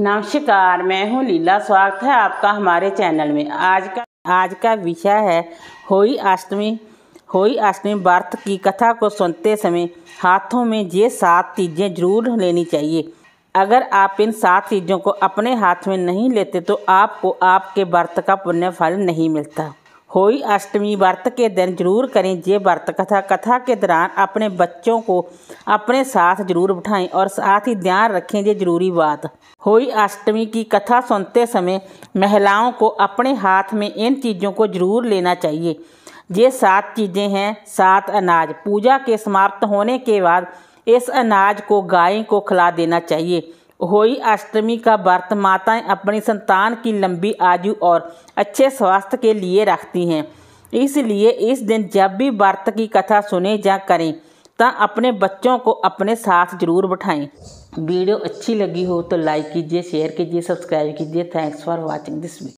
नमस्कार मैं हूँ लीला स्वागत है आपका हमारे चैनल में आज का आज का विषय है होई अष्टमी होई अष्टमी व्रत की कथा को सुनते समय हाथों में ये सात चीज़ें जरूर लेनी चाहिए अगर आप इन सात चीज़ों को अपने हाथ में नहीं लेते तो आपको आपके व्रत का पुण्य फल नहीं मिलता होई अष्टमी व्रत के दिन जरूर करें ये व्रत कथा कथा के दौरान अपने बच्चों को अपने साथ जरूर बिठाएं और साथ ही ध्यान रखें ये जरूरी बात होई अष्टमी की कथा सुनते समय महिलाओं को अपने हाथ में इन चीज़ों को जरूर लेना चाहिए ये सात चीज़ें हैं सात अनाज पूजा के समाप्त होने के बाद इस अनाज को गाय को खिला देना चाहिए होई अष्टमी का व्रत माताएं अपनी संतान की लंबी आयु और अच्छे स्वास्थ्य के लिए रखती हैं इसलिए इस दिन जब भी व्रत की कथा सुने या करें तो अपने बच्चों को अपने साथ जरूर बैठाएं वीडियो अच्छी लगी हो तो लाइक कीजिए शेयर कीजिए सब्सक्राइब कीजिए thanks for watching this video